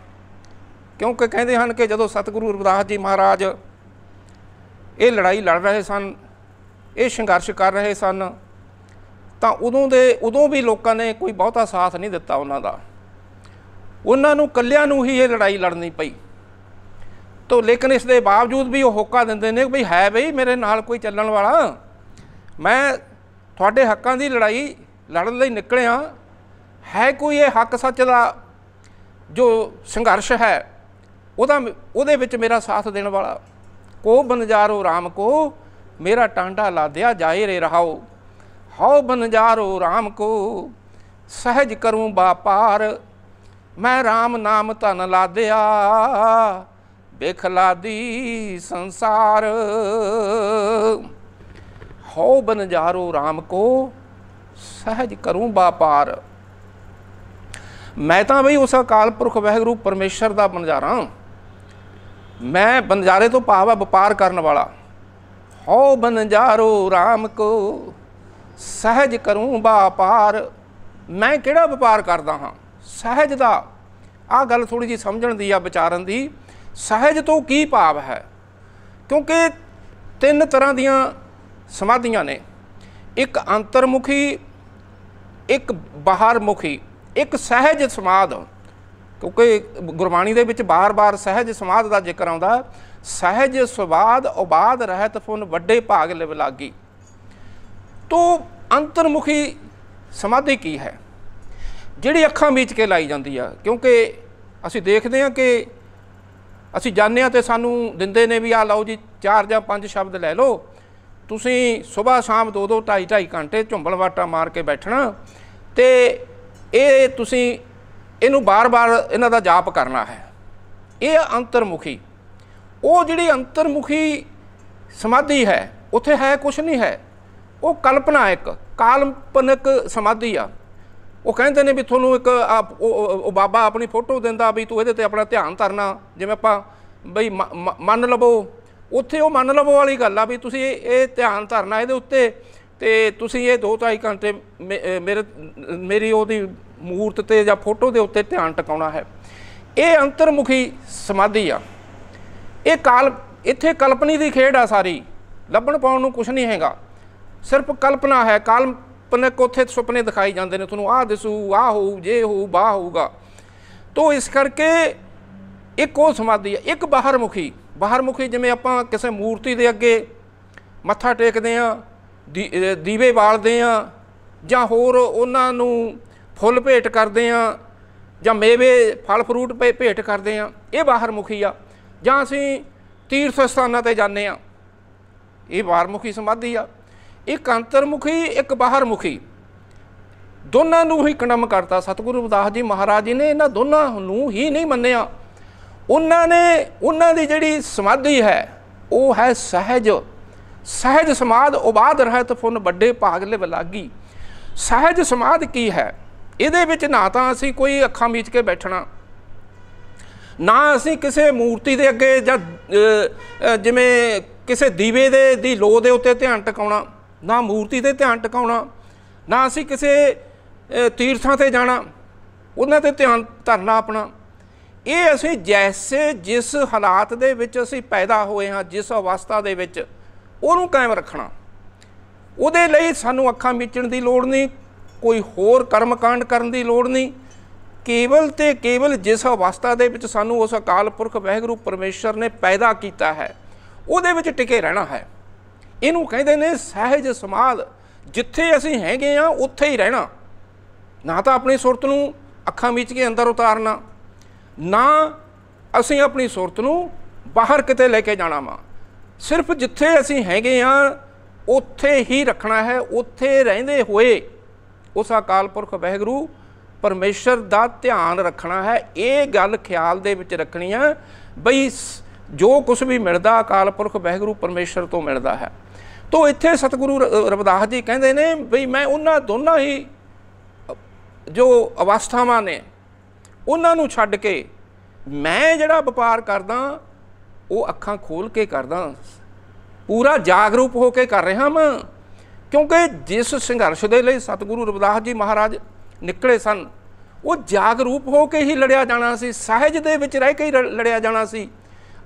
ਕਿਉਂਕਿ ਕਹਿੰਦੇ ਹਨ ਕਿ ਜਦੋਂ ਸਤਿਗੁਰੂ ਰਵਿਦਾਸ ਜੀ ਮਹਾਰਾਜ ਇਹ ਲੜਾਈ ਲੜ ਰਹੇ ਸਨ ਇਹ ਸੰਘਰਸ਼ ਕਰ ਰਹੇ ਸਨ ਤਾਂ ਉਦੋਂ ਦੇ ਉਦੋਂ ਵੀ ਲੋਕਾਂ ਨੇ ਕੋਈ ਬਹੁਤਾ ਸਾਥ ਨਹੀਂ ਦਿੱਤਾ ਉਹਨਾਂ ਦਾ ਉਹਨਾਂ ਨੂੰ ਕੱਲਿਆਂ ਨੂੰ ਹੀ ਇਹ ਲੜਾਈ ਲੜਨੀ ਪਈ ਤੋ ਲੇਕਿਨ ਇਸ ਦੇ ਬਾਵਜੂਦ ਵੀ ਉਹ ਹੋਕਾ ਦਿੰਦੇ ਨੇ ਵੀ ਹੈ ਬਈ ਮੇਰੇ ਨਾਲ ਕੋਈ ਚੱਲਣ ਵਾਲਾ ਮੈਂ ਤੁਹਾਡੇ ਹੱਕਾਂ ਦੀ ਲੜਾਈ ਲੜਨ ਲਈ ਨਿਕਲੇ ਆ ਹੈ ਕੋਈ ਇਹ ਹੱਕ ਸੱਚ ਦਾ ਜੋ ਸੰਘਰਸ਼ ਹੈ ਉਹਦਾ ਉਹਦੇ ਵਿੱਚ ਮੇਰਾ ਸਾਥ ਦੇਣ ਵਾਲਾ ਕੋ ਬਨਜਾਰੋ RAM ਕੋ ਮੇਰਾ ਟਾਂਡਾ ਲਾਦਿਆ ਜਾਏ ਰੇ ਰਹਾਓ ਹਉ ਬਨਜਾਰੋ RAM ਕੋ ਸਹਿਜ ਕਰੂੰ ਬਾਪਾਰ ਮੈਂ RAM ਨਾਮ ਧਨ ਲਾਦਿਆ ਬੇਖਲਾਦੀ ਸੰਸਾਰ ਹੋ ਬਨਜਾਰੋ RAM ਕੋ ਸਹਿਜ ਕਰੂੰ ਬਾਪਾਰ ਮੈਂ ਤਾਂ ਬਈ ਉਸ ਅਕਾਲ ਪੁਰਖ ਵਹਿਗੁਰੂ ਪਰਮੇਸ਼ਰ ਦਾ ਬਨਜਾਰਾ ਮੈਂ ਬਨਜਾਰੇ ਤੋਂ ਪਾਵਾ ਵਪਾਰ ਕਰਨ ਵਾਲਾ ਹੋ ਬਨਜਾਰੋ RAM ਕੋ ਸਹਿਜ ਕਰੂੰ ਬਾਪਾਰ ਮੈਂ ਕਿਹੜਾ ਵਪਾਰ ਕਰਦਾ ਹਾਂ ਸਹਿਜ ਦਾ ਆ ਗੱਲ ਥੋੜੀ ਜੀ ਸਮਝਣ ਦੀ ਆ ਵਿਚਾਰਨ ਦੀ ਸਹਿਜ ਤੋਂ ਕੀ ਭਾਵ ਹੈ ਕਿਉਂਕਿ ਤਿੰਨ ਤਰ੍ਹਾਂ ਦੀਆਂ ਸਮਾਧੀਆਂ ਨੇ ਇੱਕ ਅੰਤਰਮੁਖੀ ਇੱਕ ਬਾਹਰਮੁਖੀ ਇੱਕ ਸਹਿਜ ਸਮਾਧ ਕਿਉਂਕਿ ਗੁਰਬਾਣੀ ਦੇ ਵਿੱਚ ਬਾਰ-ਬਾਰ ਸਹਿਜ ਸਮਾਧ ਦਾ ਜ਼ਿਕਰ ਆਉਂਦਾ ਸਹਿਜ ਸੁਬਾਦ ਉਬਾਦ ਰਹਿਤ ਫੁਨ ਵੱਡੇ ਭਾਗ ਲਿਵ ਲਾਗੀ ਤੋਂ ਅੰਤਰਮੁਖੀ ਸਮਾਧੀ ਕੀ ਹੈ ਜਿਹੜੀ ਅੱਖਾਂ ਮੀਚ ਕੇ ਲਾਈ ਜਾਂਦੀ ਆ ਕਿਉਂਕਿ ਅਸੀਂ ਦੇਖਦੇ ਹਾਂ ਕਿ ਅਸੀਂ ਜਾਣਦੇ ਹਾਂ ਤੇ ਸਾਨੂੰ ਦਿੰਦੇ ਨੇ ਵੀ ਆ ਲਓ ਜੀ ਚਾਰ ਜਾਂ ਪੰਜ ਸ਼ਬਦ ਲੈ ਲਓ ਤੁਸੀਂ ਸਵੇਰ ਸ਼ਾਮ ਦੋ ਦੋ ਢਾਈ ਢਾਈ ਘੰਟੇ ਝੁੰਬਲ ਵਾਟਾ ਮਾਰ ਕੇ ਬੈਠਣਾ ਤੇ ਇਹ ਤੁਸੀਂ ਇਹਨੂੰ ਬਾਰ-ਬਾਰ ਇਹਨਾਂ ਦਾ ਜਾਪ ਕਰਨਾ ਹੈ ਇਹ ਅੰਤਰਮੁਖੀ ਉਹ ਜਿਹੜੀ ਅੰਤਰਮੁਖੀ ਸਮਾਧੀ ਹੈ ਉੱਥੇ ਹੈ ਕੁਝ ਨਹੀਂ ਹੈ ਉਹ ਕਲਪਨਾ ਇੱਕ ਕਾਲਪਨਿਕ ਸਮਾਧੀ ਆ ਉਹ ਕਹਿੰਦੇ ਨੇ ਵੀ ਤੁਹਾਨੂੰ ਇੱਕ ਉਹ ਬਾਬਾ ਆਪਣੀ ਫੋਟੋ ਦਿੰਦਾ ਵੀ ਤੂੰ ਇਹਦੇ ਤੇ ਆਪਣਾ ਧਿਆਨ ਧਰਨਾ ਜਿਵੇਂ ਆਪਾਂ ਬਈ ਮੰਨ ਲਵੋ ਉੱਥੇ ਉਹ ਮੰਨ ਲਵੋ ਵਾਲੀ ਗੱਲ ਆ ਵੀ ਤੁਸੀਂ ਇਹ ਧਿਆਨ ਧਰਨਾ ਇਹਦੇ ਉੱਤੇ ਤੇ ਤੁਸੀਂ ਇਹ 2 ਤਾਈ ਘੰਟੇ ਮੇਰੇ ਮੇਰੀ ਉਹਦੀ ਮੂਰਤ ਤੇ ਜਾਂ ਫੋਟੋ ਦੇ ਉੱਤੇ ਧਿਆਨ ਟਿਕਾਉਣਾ ਹੈ ਇਹ ਅੰਤਰਮੁਖੀ ਸਮਾਧੀ ਆ ਇਹ ਕਾਲ ਇੱਥੇ ਕਲਪਨੀ ਦੀ ਖੇਡ ਆ ਸਾਰੀ ਲੱਭਣ ਪਾਉਣ ਨੂੰ ਕੁਝ ਨਹੀਂ ਹੈਗਾ ਸਿਰਫ ਕਲਪਨਾ ਹੈ ਕਾਲਪਨਿਕ ਉੱਥੇ ਸੁਪਨੇ ਦਿਖਾਈ ਜਾਂਦੇ ਨੇ ਤੁਹਾਨੂੰ ਆਹ ਦਿਸੂ ਆਹ ਹੋਊ ਜੇ ਹੋਊ ਬਾਹ ਹੋਊਗਾ ਤੋਂ ਇਸ ਕਰਕੇ ਇੱਕ ਉਹ ਸਮਾਧੀ ਹੈ ਇੱਕ ਬਾਹਰ ਮੁਖੀ ਬਾਹਰ ਮੁਖੀ ਜਿਵੇਂ ਆਪਾਂ ਕਿਸੇ ਮੂਰਤੀ ਦੇ ਅੱਗੇ ਮੱਥਾ ਟੇਕਦੇ ਆ ਦੀਵੇ ਬਾਲਦੇ ਆ ਜਾਂ ਹੋਰ ਉਹਨਾਂ ਨੂੰ ਫੁੱਲ ਭੇਟ ਕਰਦੇ ਆ ਜਾਂ ਮੇਵੇ ਫਲ ਫਰੂਟ ਭੇਟ ਕਰਦੇ ਆ ਇਹ ਬਾਹਰ ਮੁਖੀ ਆ ਜਾਂ ਅਸੀਂ ਤੀਰਥ ਸਥਾਨਾਂ ਤੇ ਜਾਂਦੇ ਆ ਇਹ ਬਾਹਰ ਮੁਖੀ ਸਮਾਧੀ ਆ ਇੱਕ ਮੁਖੀ ਇੱਕ ਬਾਹਰ ਮੁਖੀ ਦੋਨਾਂ ਨੂੰ ਹੀ ਕੰਮ ਕਰਤਾ ਸਤਿਗੁਰੂ ਦਾਸ ਜੀ ਮਹਾਰਾਜ ਜੀ ਨੇ ਇਹਨਾਂ ਦੋਨਾਂ ਨੂੰ ਹੀ ਨਹੀਂ ਮੰਨਿਆ ਉਹਨਾਂ ਨੇ ਉਹਨਾਂ ਦੀ ਜਿਹੜੀ ਸਮਾਧੀ ਹੈ ਉਹ ਹੈ ਸਹਿਜ ਸਹਿਜ ਸਮਾਧ ਉਬਾਦ ਰਹਿਤ ਫੁਨ ਵੱਡੇ ਭਾਗ ਲੈ ਬਲਾਗੀ ਸਹਿਜ ਸਮਾਧ ਕੀ ਹੈ ਇਹਦੇ ਵਿੱਚ ਨਾ ਤਾਂ ਅਸੀਂ ਕੋਈ ਅੱਖਾਂ ਮੀਚ ਕੇ ਬੈਠਣਾ ਨਾ ਅਸੀਂ ਕਿਸੇ ਮੂਰਤੀ ਦੇ ਅੱਗੇ ਜਾਂ ਜਿਵੇਂ ਕਿਸੇ ਦੀਵੇ ਦੇ ਦੀ ਲੋ ਦੇ ਉੱਤੇ ਧਿਆਨ ਟਿਕਾਉਣਾ ਨਾ ਮੂਰਤੀ ਤੇ ਧਿਆਨ ਟਿਕਾਉਣਾ ਨਾ ਅਸੀਂ ਕਿਸੇ ਤੀਰਥਾਂ ਤੇ ਜਾਣਾ ਉਹਨਾਂ ਤੇ ਧਿਆਨ ਧਰਨਾ ਆਪਣਾ ਇਹ ਅਸੀਂ ਜੈਸੇ ਜਿਸ ਹਾਲਾਤ ਦੇ ਵਿੱਚ ਅਸੀਂ ਪੈਦਾ ਹੋਏ ਹਾਂ ਜਿਸ ਅਵਸਥਾ ਦੇ ਵਿੱਚ ਉਹਨੂੰ ਕਾਇਮ ਰੱਖਣਾ ਉਹਦੇ ਲਈ ਸਾਨੂੰ ਅੱਖਾਂ ਮੀਚਣ ਦੀ ਲੋੜ ਨਹੀਂ ਕੋਈ ਹੋਰ ਕਰਮਕਾਂਡ ਕਰਨ ਦੀ ਲੋੜ ਨਹੀਂ ਕੇਵਲ ਤੇ ਕੇਵਲ ਜਿਸ ਅਵਸਥਾ ਦੇ ਵਿੱਚ ਸਾਨੂੰ ਉਸ ਅਕਾਲ ਪੁਰਖ ਵਹਿਗੁਰੂ ਪਰਮੇਸ਼ਰ ਨੇ ਪੈਦਾ ਕੀਤਾ ਹੈ ਉਹਦੇ ਵਿੱਚ ਟਿਕੇ ਰਹਿਣਾ ਹੈ ਇਹਨੂੰ ਕਹਿੰਦੇ ਨੇ ਸਹਿਜ ਸਮਾਲ ਜਿੱਥੇ ਅਸੀਂ ਹੈਗੇ ਆ ਉੱਥੇ ਹੀ ਰਹਿਣਾ ਨਾ ਤਾਂ ਆਪਣੀ ਸੁਰਤ ਨੂੰ ਅੱਖਾਂ ਵਿੱਚ ਕੇ ਅੰਦਰ ਉਤਾਰਨਾ ਨਾ ਅਸੀਂ ਆਪਣੀ ਸੁਰਤ ਨੂੰ ਬਾਹਰ ਕਿਤੇ ਲੈ ਕੇ ਜਾਣਾ ਵਾ ਸਿਰਫ ਜਿੱਥੇ ਅਸੀਂ ਹੈਗੇ ਆ ਉੱਥੇ ਹੀ ਰੱਖਣਾ ਹੈ ਉੱਥੇ ਰਹਿੰਦੇ ਹੋਏ ਉਸ ਅਕਾਲ ਪੁਰਖ ਵਹਿਗੁਰੂ ਪਰਮੇਸ਼ਰ ਦਾ ਧਿਆਨ ਰੱਖਣਾ ਹੈ ਇਹ ਗੱਲ ਖਿਆਲ ਦੇ ਵਿੱਚ ਰੱਖਣੀ ਆ ਬਈ ਜੋ ਕੁਝ ਵੀ ਮਿਲਦਾ ਅਕਾਲ ਪੁਰਖ ਵਹਿਗੁਰੂ ਪਰਮੇਸ਼ਰ ਤੋਂ ਮਿਲਦਾ ਹੈ ਤੋ ਇੱਥੇ ਸਤਿਗੁਰੂ ਰਵਿਦਾਸ ਜੀ ਕਹਿੰਦੇ ਨੇ ਬਈ ਮੈਂ ਉਹਨਾਂ ਦੋਨਾਂ ਹੀ ਜੋ ਅਵਸਥਾਵਾਂ ਨੇ ਉਹਨਾਂ ਨੂੰ ਛੱਡ ਕੇ ਮੈਂ ਜਿਹੜਾ ਵਪਾਰ ਕਰਦਾ ਉਹ ਅੱਖਾਂ ਖੋਲ ਕੇ ਕਰਦਾ ਪੂਰਾ ਜਾਗਰੂਕ ਹੋ ਕੇ ਕਰ ਰਿਹਾ ਮੈਂ ਕਿਉਂਕਿ ਜਿਸ ਸੰਘਰਸ਼ ਦੇ ਲਈ ਸਤਿਗੁਰੂ ਰਵਿਦਾਸ ਜੀ ਮਹਾਰਾਜ ਨਿਕਲੇ ਸਨ ਉਹ ਜਾਗਰੂਕ ਹੋ ਕੇ ਹੀ ਲੜਿਆ ਜਾਣਾ ਸੀ ਸਹਿਜ ਦੇ ਵਿੱਚ ਰਹਿ ਕੇ ਹੀ ਲੜਿਆ ਜਾਣਾ ਸੀ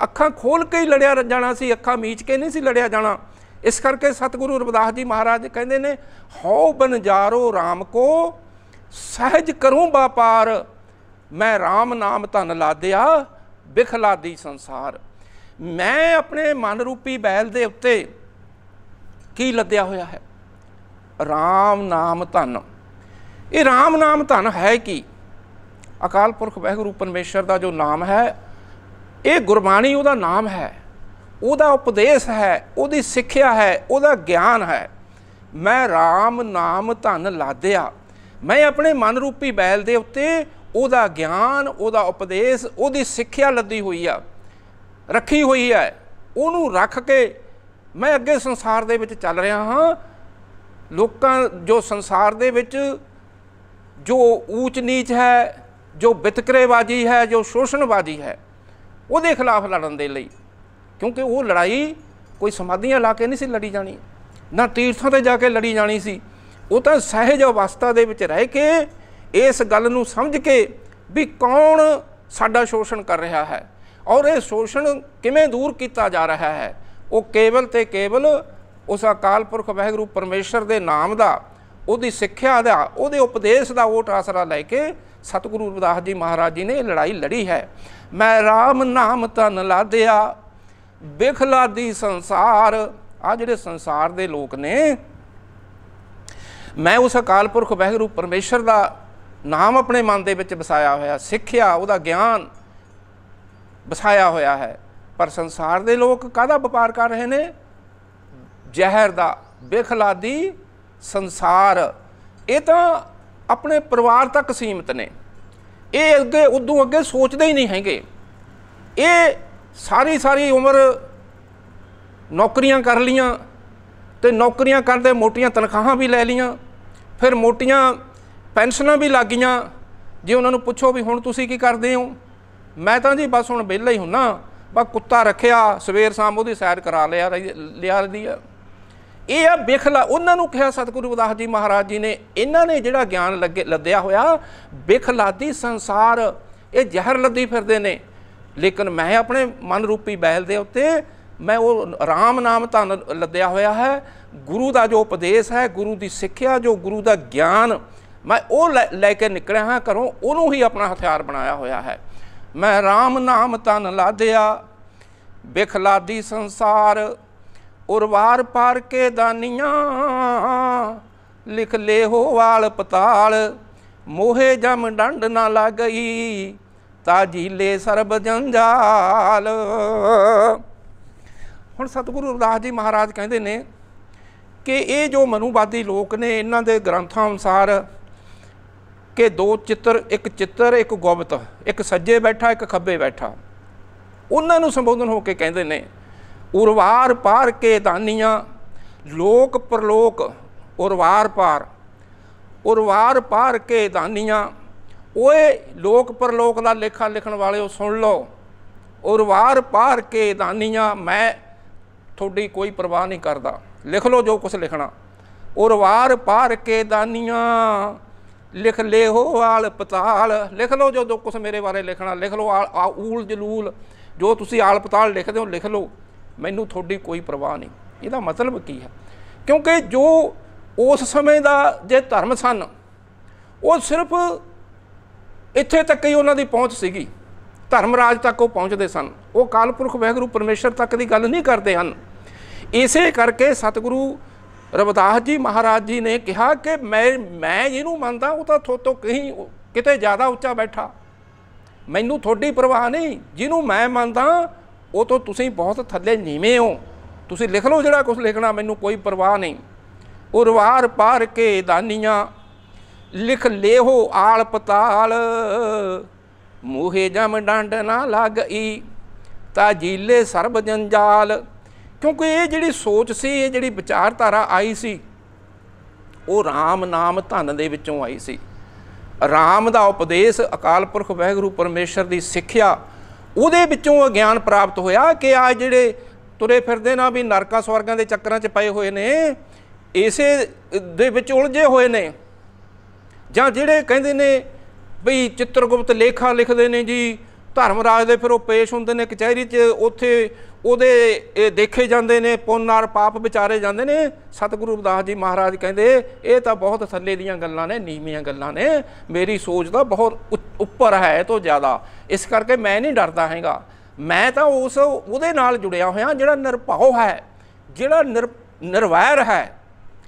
ਅੱਖਾਂ ਖੋਲ ਕੇ ਹੀ ਲੜਿਆ ਜਾਣਾ ਸੀ ਅੱਖਾਂ ਮੀਚ ਕੇ ਨਹੀਂ ਸੀ ਲੜਿਆ ਜਾਣਾ ਇਸ ਕਰਕੇ ਸਤਿਗੁਰੂ ਰਵਿਦਾਸ ਜੀ ਮਹਾਰਾਜ ਕਹਿੰਦੇ ਨੇ ਹਉ ਬਨਜਾਰੋ RAM ਕੋ ਸਹਿਜ ਕਰੂੰ ਵਪਾਰ ਮੈਂ RAM ਨਾਮ ਧਨ ਲਾਦਿਆ ਬਿਖਲਾਦੀ ਸੰਸਾਰ ਮੈਂ ਆਪਣੇ ਮਨ ਰੂਪੀ ਬੈਲ ਦੇ ਉੱਤੇ ਕੀ ਲੱਦਿਆ ਹੋਇਆ ਹੈ RAM ਨਾਮ ਧਨ ਇਹ RAM ਨਾਮ ਧਨ ਹੈ ਕੀ ਅਕਾਲ ਪੁਰਖ ਵਾਹਿਗੁਰੂ ਪਰਮੇਸ਼ਰ ਦਾ ਜੋ ਨਾਮ ਹੈ ਇਹ ਗੁਰਬਾਣੀ ਉਹਦਾ ਨਾਮ ਹੈ ਉਹਦਾ ਉਪਦੇਸ਼ ਹੈ ਉਹਦੀ ਸਿੱਖਿਆ ਹੈ ਉਹਦਾ ਗਿਆਨ ਹੈ ਮੈਂ RAM ਨਾਮ ਧਨ ਲਾਦਿਆ ਮੈਂ ਆਪਣੇ ਮਨ ਰੂਪੀ ਬੈਲ ਦੇ ਉੱਤੇ ਉਹਦਾ ਗਿਆਨ ਉਹਦਾ ਉਪਦੇਸ਼ ਉਹਦੀ ਸਿੱਖਿਆ ਲੱਦੀ ਹੋਈ ਆ ਰੱਖੀ ਹੋਈ ਹੈ ਉਹਨੂੰ ਰੱਖ ਕੇ ਮੈਂ ਅੱਗੇ ਸੰਸਾਰ ਦੇ ਵਿੱਚ ਚੱਲ ਰਿਹਾ ਹਾਂ ਲੋਕਾਂ ਜੋ ਸੰਸਾਰ ਦੇ ਵਿੱਚ ਜੋ ਊਚ ਨੀਚ ਹੈ ਜੋ ਬਿਤਕਰੇਵਾਜੀ ਹੈ ਜੋ ਸ਼ੋਸ਼ਣਵਾਦੀ ਹੈ ਉਹਦੇ ਖਿਲਾਫ ਲੜਨ ਦੇ ਲਈ ਕਿਉਂਕਿ ਉਹ ਲੜਾਈ ਕੋਈ ਸਮਾਧੀਆਂ ਲਾ ਕੇ ਨਹੀਂ ਸੀ ਲੜੀ ਜਾਣੀ ਨਾ ਤੀਰਥਾਂ ਤੇ ਜਾ ਕੇ ਲੜੀ ਜਾਣੀ ਸੀ ਉਹ ਤਾਂ ਸਹਿਜ ਅਵਸਥਾ ਦੇ ਵਿੱਚ ਰਹਿ ਕੇ ਇਸ ਗੱਲ ਨੂੰ ਸਮਝ ਕੇ ਵੀ ਕੌਣ ਸਾਡਾ ਸ਼ੋਸ਼ਣ ਕਰ ਰਿਹਾ ਹੈ ਔਰ ਇਹ ਸ਼ੋਸ਼ਣ ਕਿਵੇਂ ਦੂਰ ਕੀਤਾ ਜਾ ਰਿਹਾ ਹੈ ਉਹ ਕੇਵਲ ਤੇ ਕੇਵਲ ਉਸ ਅਕਾਲ ਪੁਰਖ ਵਾਹਿਗੁਰੂ ਪਰਮੇਸ਼ਰ ਦੇ ਨਾਮ ਦਾ ਉਹਦੀ ਸਿੱਖਿਆ ਦਾ ਉਹਦੇ ਉਪਦੇਸ਼ ਦਾ ਓਟ ਆਸਰਾ ਲੈ ਕੇ ਸਤਿਗੁਰੂ ਰਵਿਦਾਸ ਜੀ ਮਹਾਰਾਜ ਜੀ ਨੇ ਇਹ ਲੜਾਈ ਲੜੀ ਹੈ ਮੈਂ RAM ਨਾਮ ਤਨ ਲਾਦਿਆ ਦੀ ਸੰਸਾਰ ਆ ਜਿਹੜੇ ਸੰਸਾਰ ਦੇ ਲੋਕ ਨੇ ਮੈਂ ਉਸ ਅਕਾਲ ਪੁਰਖ ਵਾਹਿਗੁਰੂ ਪਰਮੇਸ਼ਰ ਦਾ ਨਾਮ ਆਪਣੇ ਮਨ ਦੇ ਵਿੱਚ ਵਸਾਇਆ ਹੋਇਆ ਸਿੱਖਿਆ ਉਹਦਾ ਗਿਆਨ ਵਸਾਇਆ ਹੋਇਆ ਹੈ ਪਰ ਸੰਸਾਰ ਦੇ ਲੋਕ ਕਾਹਦਾ ਵਪਾਰ ਕਰ ਰਹੇ ਨੇ ਜ਼ਹਿਰ ਦਾ ਬੇਖਲਾਦੀ ਸੰਸਾਰ ਇਹ ਤਾਂ ਆਪਣੇ ਪਰਿਵਾਰ ਤੱਕ ਸੀਮਤ ਨੇ ਇਹ ਅੱਗੇ ਉਦੋਂ ਅੱਗੇ ਸੋਚਦੇ ਹੀ ਨਹੀਂ ਹੈਗੇ ਇਹ ਸਾਰੀ ਸਾਰੀ ਉਮਰ ਨੌਕਰੀਆਂ ਕਰ ਲੀਆਂ ਤੇ ਨੌਕਰੀਆਂ ਕਰਦੇ ਮੋਟੀਆਂ ਤਨਖਾਹਾਂ ਵੀ ਲੈ ਲੀਆਂ ਫਿਰ ਮੋਟੀਆਂ ਪੈਨਸ਼ਨਾਂ ਵੀ ਲੱਗੀਆਂ ਜੇ ਉਹਨਾਂ ਨੂੰ ਪੁੱਛੋ ਵੀ ਹੁਣ ਤੁਸੀਂ ਕੀ ਕਰਦੇ ਹੋ ਮੈਂ ਤਾਂ ਜੀ ਬਸ ਹੁਣ ਵਿਹਲਾ ਹੀ ਹੁੰਨਾ ਬਾ ਕੁੱਤਾ ਰੱਖਿਆ ਸਵੇਰ ਸ਼ਾਮ ਉਹਦੀ ਸੈਰ ਕਰਾ ਲਿਆ ਲਿਆ ਦੀ ਆ ਇਹ ਆ ਬਿਖਲਾ ਉਹਨਾਂ ਨੂੰ ਕਿਹਾ ਸਤਿਗੁਰੂ ਉਦਾਸ ਜੀ ਮਹਾਰਾਜ ਜੀ ਨੇ ਇਹਨਾਂ ਨੇ ਜਿਹੜਾ ਗਿਆਨ ਲੱਗੇ ਲੱਦਿਆ ਹੋਇਆ ਬਿਖਲਾਦੀ ਸੰਸਾਰ ਇਹ ਜ਼ਹਿਰ ਲੱਦੀ ਫਿਰਦੇ ਨੇ ਲੇਕਿਨ ਮੈਂ ਆਪਣੇ ਮਨ ਰੂਪੀ ਬਹਿਲ ਦੇ ਉੱਤੇ ਮੈਂ ਉਹ ਰਾਮ ਨਾਮ ਧੰਨ ਲੱਦਿਆ ਹੋਇਆ ਹੈ ਗੁਰੂ ਦਾ ਜੋ ਉਪਦੇਸ਼ ਹੈ ਗੁਰੂ ਦੀ ਸਿੱਖਿਆ ਜੋ ਗੁਰੂ ਦਾ ਗਿਆਨ ਮੈਂ ਉਹ ਲੈ ਕੇ ਨਿਕਲਿਆ ਹਾਂ ਘਰੋਂ ਉਹਨੂੰ ਹੀ ਆਪਣਾ ਹਥਿਆਰ ਬਣਾਇਆ ਹੋਇਆ ਹੈ ਮੈਂ RAM ਨਾਮ ਤਨ ਲਾਦਿਆ ਬਿਖਲਾਦੀ ਸੰਸਾਰ ਉਰਵਾਰ ਪਾਰ ਕੇ ਦਾਨੀਆਂ ਲਿਖ ਲੈ ਹੋ ਵਾਲ ਪਤਾਲ ਮੋਹੇ ਜਮ ਡੰਡ ਨਾ ਲੱਗਈ ਤਾਜੀ ਲੈ ਸਰਬ ਜੰਜਾਲ ਹੁਣ ਸਤਿਗੁਰੂ ਅਰਦਾਸ ਜੀ ਮਹਾਰਾਜ ਕਹਿੰਦੇ ਨੇ ਕਿ ਇਹ ਜੋ ਮਨੂਵਾਦੀ ਲੋਕ ਨੇ ਇਹਨਾਂ ਦੇ ਗ੍ਰੰਥਾਂ ਅਨੁਸਾਰ ਕਿ ਦੋ ਚਿੱਤਰ ਇੱਕ ਚਿੱਤਰ ਇੱਕ ਗੋਬਤ ਇੱਕ ਸੱਜੇ ਬੈਠਾ ਇੱਕ ਖੱਬੇ ਬੈਠਾ ਉਹਨਾਂ ਨੂੰ ਸੰਬੋਧਨ ਹੋ ਕੇ ਕਹਿੰਦੇ ਨੇ ਉਰਵਾਰ ਪਾਰ ਕੇ ਦਾਨੀਆਂ ਲੋਕ ਪਰਲੋਕ ਉਰਵਾਰ ਪਾਰ ਉਰਵਾਰ ਪਾਰ ਕੇ ਦਾਨੀਆਂ ਓਏ ਲੋਕ ਪਰਲੋਕ ਦਾ ਲੇਖਾ ਲਿਖਣ ਵਾਲਿਓ ਸੁਣ ਲਓ ਉਰਵਾਰ ਪਾਰ ਕੇ ਦਾਨੀਆਂ ਮੈਂ ਤੁਹਾਡੀ ਕੋਈ ਪਰਵਾਹ ਨਹੀਂ ਕਰਦਾ ਲਿਖ ਲਓ ਜੋ ਕੁਝ ਲਿਖਣਾ ਉਰਵਾਰ ਪਾਰ ਕੇ ਦਾਨੀਆਂ ਲਿਖ ਲੈ ਹੋ ਆਲ ਪਤਾਲ ਲਿਖ ਲਓ ਜੋ ਕੁਛ ਮੇਰੇ ਬਾਰੇ ਲਿਖਣਾ ਲਿਖ ਲਓ ਊਲ ਜਲੂਲ ਜੋ ਤੁਸੀਂ ਆਲ ਪਤਾਲ ਲਿਖਦੇ ਹੋ ਲਿਖ ਲਓ ਮੈਨੂੰ ਤੁਹਾਡੀ ਕੋਈ ਪਰਵਾਹ ਨਹੀਂ ਇਹਦਾ ਮਤਲਬ ਕੀ ਹੈ ਕਿਉਂਕਿ ਜੋ ਉਸ ਸਮੇਂ ਦਾ ਜੇ ਧਰਮ ਸਨ ਉਹ ਸਿਰਫ ਇੱਥੇ ਤੱਕ ਹੀ ਉਹਨਾਂ ਦੀ ਪਹੁੰਚ ਸੀਗੀ ਧਰਮ ਰਾਜ ਤੱਕ ਉਹ ਪਹੁੰਚਦੇ ਸਨ ਉਹ ਕਾਲਪੁਰਖ ਵਹਿਗੁਰੂ ਪਰਮੇਸ਼ਰ ਤੱਕ ਦੀ ਗੱਲ ਨਹੀਂ ਕਰਦੇ ਹਨ ਇਸੇ ਕਰਕੇ ਸਤਿਗੁਰੂ ਰਵਦਾਸ ਜੀ ਮਹਾਰਾਜ ਜੀ ਨੇ ਕਿਹਾ ਕਿ ਮੈਂ ਮੈਂ ਇਹਨੂੰ ਮੰਨਦਾ ਉਹ ਤਾਂ ਥੋਤੋਂ ਕਹੀਂ ਕਿਤੇ ਜ਼ਿਆਦਾ ਉੱਚਾ ਬੈਠਾ ਮੈਨੂੰ ਤੁਹਾਡੀ ਪਰਵਾਹ ਨਹੀਂ ਜਿਹਨੂੰ ਮੈਂ ਮੰਨਦਾ ਉਹ ਤੋਂ ਤੁਸੀਂ ਬਹੁਤ ਥੱਲੇ ਨੀਵੇਂ ਹੋ ਤੁਸੀਂ ਲਿਖ ਲਓ ਜਿਹੜਾ ਕੁਝ ਲਿਖਣਾ ਮੈਨੂੰ ਕੋਈ ਪਰਵਾਹ ਨਹੀਂ ਉਰਵਾਰ ਪਾਰ ਕੇ ਦਾਨੀਆਂ ਲਿਖ ਲੇਹੋ ਆਲ ਪਤਾਲ ਮੂਹੇ ਜਮ ਡੰਡ ਨਾ ਲੱਗਈ ਤਾ ਜੀਲੇ ਸਰਬ ਜੰਜਾਲ ਕਿਉਂਕਿ ਇਹ ਜਿਹੜੀ ਸੋਚ ਸੀ ਇਹ ਜਿਹੜੀ ਵਿਚਾਰਧਾਰਾ ਆਈ ਸੀ ਉਹ RAM ਨਾਮ ਧਨ ਦੇ ਵਿੱਚੋਂ ਆਈ ਸੀ RAM ਦਾ ਉਪਦੇਸ਼ ਅਕਾਲ ਪੁਰਖ ਵਾਹਿਗੁਰੂ ਪਰਮੇਸ਼ਰ ਦੀ ਸਿੱਖਿਆ ਉਹਦੇ ਵਿੱਚੋਂ ਗਿਆਨ ਪ੍ਰਾਪਤ ਹੋਇਆ ਕਿ ਆ ਜਿਹੜੇ ਤੁਰੇ ਫਿਰਦੇ ਨਾ ਵੀ ਨਰਕਾਂ ਸਵਰਗਾਂ ਦੇ ਚੱਕਰਾਂ 'ਚ ਪਏ ਹੋਏ ਨੇ ਇਸੇ ਦੇ ਵਿੱਚ ਉਲਝੇ ਹੋਏ ਨੇ ਜਾਂ ਜਿਹੜੇ ਕਹਿੰਦੇ ਨੇ ਵੀ ਚਿੱਤਰਗੁਪਤ ਲੇਖਾ ਲਿਖਦੇ ਨੇ ਜੀ ਧਰਮ ਰਾਜ ਦੇ ਫਿਰ ਉਹ ਪੇਸ਼ ਹੁੰਦੇ ਨੇ ਕਚਹਿਰੀ 'ਚ ਉੱਥੇ ਉਹਦੇ ਇਹ ਦੇਖੇ ਜਾਂਦੇ ਨੇ ਪੁੰਨਾਰ ਪਾਪ ਵਿਚਾਰੇ ਜਾਂਦੇ ਨੇ ਸਤਿਗੁਰੂ ਅਰਦਾਸ ਜੀ ਮਹਾਰਾਜ ਕਹਿੰਦੇ ਇਹ ਤਾਂ ਬਹੁਤ ਥੱਲੇ ਦੀਆਂ ਗੱਲਾਂ ਨੇ ਨੀਵੀਆਂ ਗੱਲਾਂ ਨੇ ਮੇਰੀ ਸੋਚ ਦਾ ਬਹੁਤ ਉੱਪਰ ਹੈ ਤੋਂ ਜ਼ਿਆਦਾ ਇਸ ਕਰਕੇ ਮੈਂ ਨਹੀਂ ਡਰਦਾ ਹੈਗਾ ਮੈਂ ਤਾਂ ਉਸ ਉਹਦੇ ਨਾਲ ਜੁੜਿਆ ਹੋਇਆ ਜਿਹੜਾ ਨਿਰਭਉ ਹੈ ਜਿਹੜਾ ਨਿਰਵੈਰ ਹੈ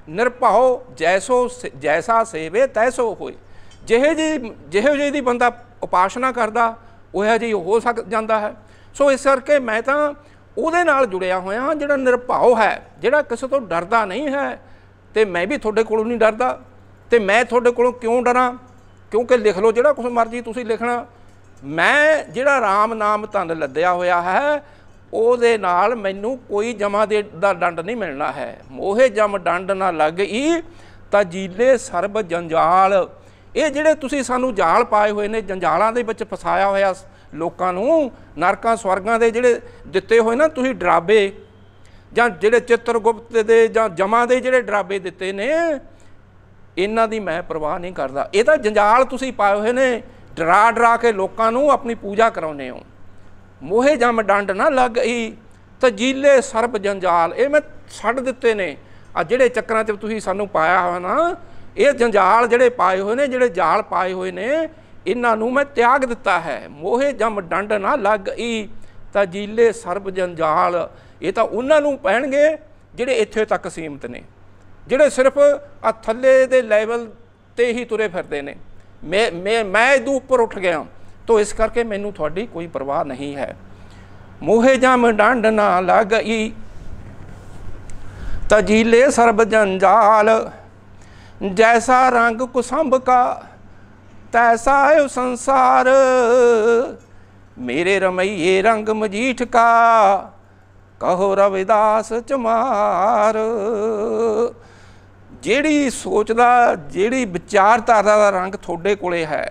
ਨਿਰਭਉ ਜੈਸੋ ਜੈਸਾ ਸੇਵੇ ਤੈਸੋ ਹੋਏ ਜਿਹੇ ਜੀ ਜਿਹੇ ਜੀ ਦੀ ਬੰਦਾ ਉਪਾਸ਼ਨਾ ਕਰਦਾ ਉਹ ਇਹੋ ਜਿਹੀ ਹੋ ਸਕ ਜਾਂਦਾ ਹੈ ਸੋ ਇਸ ਕਰਕੇ ਮੈਂ ਤਾਂ ਉਹਦੇ ਨਾਲ ਜੁੜਿਆ ਹੋਇਆ ਹਾਂ ਜਿਹੜਾ ਨਿਰਭਾਉ ਹੈ ਜਿਹੜਾ ਕਿਸੇ ਤੋਂ ਡਰਦਾ ਨਹੀਂ ਹੈ ਤੇ ਮੈਂ ਵੀ ਤੁਹਾਡੇ ਕੋਲੋਂ ਨਹੀਂ ਡਰਦਾ ਤੇ ਮੈਂ ਤੁਹਾਡੇ ਕੋਲੋਂ ਕਿਉਂ ਡਰਾਂ ਕਿਉਂਕਿ ਲਿਖ ਲਓ ਜਿਹੜਾ ਕੁਝ ਮਰਜ਼ੀ ਤੁਸੀਂ ਲਿਖਣਾ ਮੈਂ ਜਿਹੜਾ RAM ਨਾਮ ਧੰਨ ਲੱਦਿਆ ਹੋਇਆ ਹੈ ਉਹਦੇ ਨਾਲ ਮੈਨੂੰ ਕੋਈ ਜਮਾ ਦੇ ਦਾ ਡੰਡ ਨਹੀਂ ਮਿਲਣਾ ਹੈ ਮੋਹੇ ਜਮ ਡੰਡ ਨਾ ਲੱਗਈ ਤਾਂ ਜੀਲੇ ਸਰਬ ਜੰਜਾਲ ਇਹ ਜਿਹੜੇ ਤੁਸੀਂ ਸਾਨੂੰ ਜਾਲ ਪਾਏ ਹੋਏ ਨੇ ਜੰਜਾਲਾਂ ਦੇ ਵਿੱਚ ਫਸਾਇਆ ਹੋਇਆ ਲੋਕਾਂ ਨੂੰ ਨਰਕਾਂ ਸਵਰਗਾਂ ਦੇ ਜਿਹੜੇ ਦਿੱਤੇ ਹੋਏ ਨਾ ਤੁਸੀਂ ਡਰਾਬੇ ਜਾਂ ਜਿਹੜੇ ਚਿੱਤਰਗੁਪਤ ਦੇ ਜਾਂ ਜਮਾ ਦੇ ਜਿਹੜੇ ਡਰਾਬੇ ਦਿੱਤੇ ਨੇ ਇਹਨਾਂ ਦੀ ਮੈਂ ਪਰਵਾਹ ਨਹੀਂ ਕਰਦਾ ਇਹ ਤਾਂ ਜੰਜਾਲ ਤੁਸੀਂ ਪਾਏ ਹੋਏ ਨੇ ਡਰਾ ਡਰਾ ਕੇ ਲੋਕਾਂ ਨੂੰ ਆਪਣੀ ਪੂਜਾ ਕਰਾਉਨੇ ਹੋ ਮੋਹੇ ਜਮ ਡੰਡ ਨਾ ਲੱਗਈ ਤਜੀਲੇ ਸਰਬ ਜੰਜਾਲ ਇਹ ਮੈਂ ਛੱਡ ਦਿੱਤੇ ਨੇ ਆ ਜਿਹੜੇ ਚੱਕਰਾਂ ਤੇ ਤੁਸੀਂ ਸਾਨੂੰ ਪਾਇਆ ਹੋਣਾ ਨਾ ਇਹ ਜੰਜਾਲ ਜਿਹੜੇ ਪਾਏ ਹੋਏ ਨੇ ਜਿਹੜੇ ਜਾਲ ਪਾਏ ਹੋਏ ਨੇ ਇਹਨਾਂ ਨੂੰ ਮੈਂ ਤਿਆਗ ਦਿੱਤਾ ਹੈ ਮੋਹੇ ਜਮ ਡੰਡ ਨਾ ਲੱਗਈ ਤਾਂ ਜੀਲੇ ਸਰਬ ਜੰਜਾਲ ਇਹ ਤਾਂ ਉਹਨਾਂ ਨੂੰ ਪਹਿਣਗੇ ਜਿਹੜੇ ਇੱਥੇ ਤੱਕ ਸੀਮਤ ਨੇ ਜਿਹੜੇ ਸਿਰਫ ਆ ਥੱਲੇ ਦੇ ਲੈਵਲ ਤੇ ਹੀ ਤੁਰੇ ਫਿਰਦੇ ਨੇ ਮੈਂ ਮੈਂ ਮੈਂ ਇਹਦੇ ਉੱਪਰ ਉੱਠ ਗਿਆ ਤੋ ਇਸ ਕਰਕੇ ਮੈਨੂੰ ਤੁਹਾਡੀ ਕੋਈ ਪਰਵਾਹ ਨਹੀਂ ਹੈ ਮੋਹੇ ਜਮ ਡੰਡ ਨਾ ਲੱਗਈ ਤਜੀਲੇ ਸਰਬ ਜੰਜਾਲ ਜੈਸਾ ਰੰਗ ਕੁਸੰਭ ਕਾ ਤੈਸਾ ਹੈ ਸੰਸਾਰ ਮੇਰੇ ਰਮਈਏ ਰੰਗ ਮਜੀਠ ਕਾ ਕਹੋ ਰਵਿਦਾਸ ਚਮਾਰ ਜਿਹੜੀ ਸੋਚਦਾ ਜਿਹੜੀ ਵਿਚਾਰਧਾਰਾ ਦਾ ਰੰਗ ਤੁਹਾਡੇ ਕੋਲੇ ਹੈ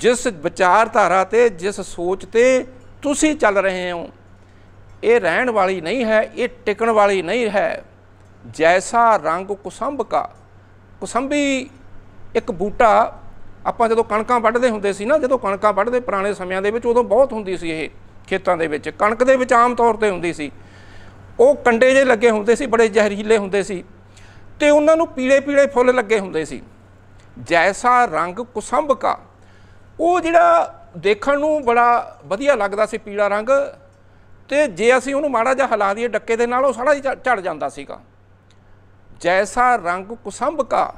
ਜਿਸ ਵਿਚਾਰਧਾਰਾ ਤੇ ਜਿਸ ਸੋਚ ਤੇ ਤੁਸੀਂ ਚੱਲ ਰਹੇ ਹੋ ਇਹ ਰਹਿਣ ਵਾਲੀ ਨਹੀਂ ਹੈ ਇਹ ਟਿਕਣ ਵਾਲੀ ਨਹੀਂ ਹੈ ਜੈਸਾ ਰੰਗ ਕੁਸੰਭ ਕਾ ਕੁਸੰਬੀ ਇੱਕ ਬੂਟਾ ਆਪਾਂ ਜਦੋਂ ਕਣਕਾਂ ਵੱਢਦੇ ਹੁੰਦੇ ਸੀ ਨਾ ਜਦੋਂ ਕਣਕਾਂ ਵੱਢਦੇ ਪੁਰਾਣੇ ਸਮਿਆਂ ਦੇ ਵਿੱਚ ਉਦੋਂ ਬਹੁਤ ਹੁੰਦੀ ਸੀ ਇਹ ਖੇਤਾਂ ਦੇ ਵਿੱਚ ਕਣਕ ਦੇ ਵਿੱਚ ਆਮ ਤੌਰ ਤੇ ਹੁੰਦੀ ਸੀ ਉਹ ਕੰਡੇ ਜੇ ਲੱਗੇ ਹੁੰਦੇ ਸੀ ਬੜੇ ਜ਼ਹਿਰੀਲੇ ਹੁੰਦੇ ਸੀ ਤੇ ਉਹਨਾਂ ਨੂੰ ਪੀਲੇ-ਪੀਲੇ ਫੁੱਲ ਲੱਗੇ ਹੁੰਦੇ ਸੀ ਜੈਸਾ ਰੰਗ ਕੁਸੰਭ ਕਾ ਉਹ ਜਿਹੜਾ ਦੇਖਣ ਨੂੰ ਬੜਾ ਵਧੀਆ ਲੱਗਦਾ ਸੀ ਪੀਲਾ ਰੰਗ ਤੇ ਜੇ ਅਸੀਂ ਉਹਨੂੰ ਮਾੜਾ ਜਿਹਾ ਹਲਾ ਦਈਏ ਡੱਕੇ ਦੇ ਨਾਲ ਉਹ ਸਾਰਾ ਹੀ ਝੜ ਜਾਂਦਾ ਸੀਗਾ ਜੈਸਾ ਰੰਗ ਕੁਸੰਭ ਕਾ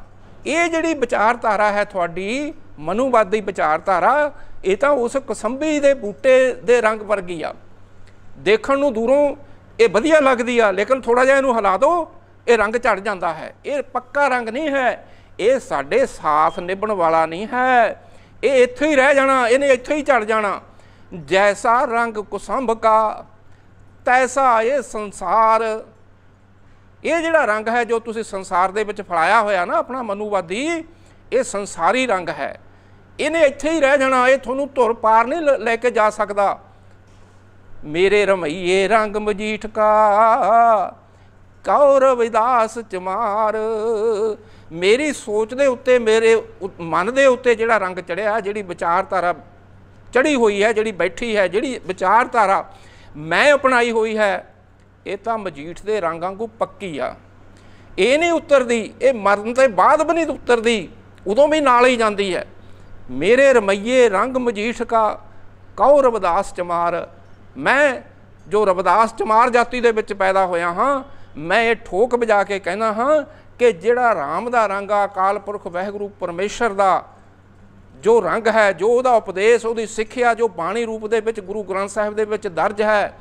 ਇਹ ਜਿਹੜੀ ਵਿਚਾਰਧਾਰਾ ਹੈ ਤੁਹਾਡੀ ਮਨੂਵਾਦੀ ਵਿਚਾਰਧਾਰਾ ਇਹ ਤਾਂ ਉਸ ਕੁਸੰਭੀ ਦੇ ਬੂਟੇ ਦੇ ਰੰਗ ਵਰਗੀ ਆ ਦੇਖਣ ਨੂੰ ਦੂਰੋਂ ਇਹ ਵਧੀਆ ਲੱਗਦੀ ਆ ਲੇਕਿਨ ਥੋੜਾ ਜਿਹਾ ਇਹਨੂੰ ਹਿਲਾ ਦਿਓ ਇਹ ਰੰਗ ਝੜ ਜਾਂਦਾ ਹੈ ਇਹ ਪੱਕਾ ਰੰਗ ਨਹੀਂ ਹੈ ਇਹ ਸਾਡੇ ਸਾਥ ਨਿਭਣ ਵਾਲਾ ਨਹੀਂ ਹੈ ਇਹ ਇੱਥੇ ਹੀ ਰਹਿ ਜਾਣਾ ਇਹਨੇ ਇੱਥੇ ਹੀ ਝੜ ਜਾਣਾ ਜੈਸਾ ਰੰਗ ਕੁਸੰਭ ਕਾ ਤੈਸਾ ਇਹ ਸੰਸਾਰ ਇਹ ਜਿਹੜਾ ਰੰਗ ਹੈ ਜੋ ਤੁਸੀਂ ਸੰਸਾਰ ਦੇ ਵਿੱਚ ਫਲਾਇਆ ਹੋਇਆ ਨਾ ਆਪਣਾ ਮਨੂਵਾਦੀ ਇਹ ਸੰਸਾਰੀ ਰੰਗ ਹੈ ਇਹਨੇ ਇੱਥੇ ਹੀ ਰਹਿ ਜਾਣਾ ਇਹ ਤੁਹਾਨੂੰ ਧੁਰ ਪਾਰ ਨਹੀਂ ਲੈ ਕੇ ਜਾ ਸਕਦਾ ਮੇਰੇ ਰਮਈਏ ਰੰਗ ਮਜੀਠ ਕਾ ਕਉ ਵਿਦਾਸ ਚਮਾਰ ਮੇਰੀ ਸੋਚ ਦੇ ਉੱਤੇ ਮੇਰੇ ਮਨ ਦੇ ਉੱਤੇ ਜਿਹੜਾ ਰੰਗ ਚੜਿਆ ਜਿਹੜੀ ਵਿਚਾਰਧਾਰਾ ਚੜੀ ਹੋਈ ਹੈ ਜਿਹੜੀ ਬੈਠੀ ਹੈ ਜਿਹੜੀ ਵਿਚਾਰਧਾਰਾ ਮੈਂ ਅਪਣਾਈ ਹੋਈ ਹੈ ਇਹ ਤਾਂ ਮਜੀਠ ਦੇ ਰੰਗਾਂ ਕੋ ਪੱਕੀ ਆ ਇਹ ਨਹੀਂ ਉਤਰਦੀ ਇਹ ਮਰਨ ਤੋਂ ਬਾਅਦ ਵੀ ਨਹੀਂ ਉਤਰਦੀ ਉਦੋਂ ਵੀ ਨਾਲ ਹੀ ਜਾਂਦੀ ਹੈ ਮੇਰੇ ਰਮਈਏ ਰੰਗ ਮਜੀਠ ਕਾ ਕਉ ਰਵਦਾਸ ਚਮਾਰ ਮੈਂ ਜੋ ਰਵਦਾਸ ਚਮਾਰ ਜਾਤੀ ਦੇ ਵਿੱਚ ਪੈਦਾ ਹੋਇਆ ਹਾਂ ਮੈਂ ਇਹ ਠੋਕ ਵਜਾ ਕੇ ਕਹਿਣਾ ਹਾਂ ਕਿ ਜਿਹੜਾ ਰਾਮ ਦਾ ਰੰਗ ਆ ਅਕਾਲ ਪੁਰਖ ਵਹਿਗੁਰੂ ਪਰਮੇਸ਼ਰ ਦਾ ਜੋ ਰੰਗ ਹੈ ਜੋ ਉਹਦਾ ਉਪਦੇਸ਼ ਉਹਦੀ ਸਿੱਖਿਆ ਜੋ ਬਾਣੀ ਰੂਪ ਦੇ ਵਿੱਚ ਗੁਰੂ ਗ੍ਰੰਥ ਸਾਹਿਬ ਦੇ ਵਿੱਚ ਦਰਜ ਹੈ